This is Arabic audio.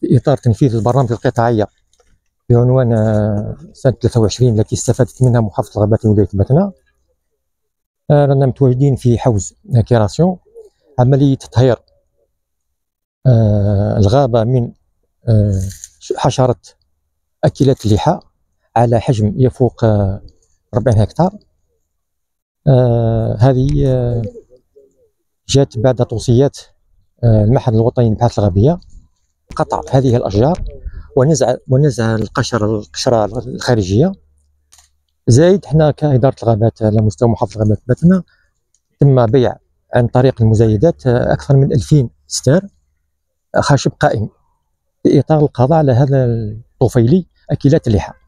في اطار تنفيذ البرامج القطاعيه بعنوان آه، سنه 23 التي استفادت منها محافظه الغابات ولايه باتنا آه، رانا متواجدين في حوز كيراسيون عمليه تطهير آه، الغابه من حشره اكلات اللحى على حجم يفوق 40 هكتار هذه جات بعد توصيات المعهد الوطني للابحاث الغابيه قطع في هذه الاشجار ونزع ونزع القشره القشره الخارجيه زائد حنا كاداره الغابات على مستوى محافظه غابات باتنا تم بيع عن طريق المزايدات اكثر من 2000 ستار خشب قائم في اطار القضاء على هذا الطفيلي اكلات اللحى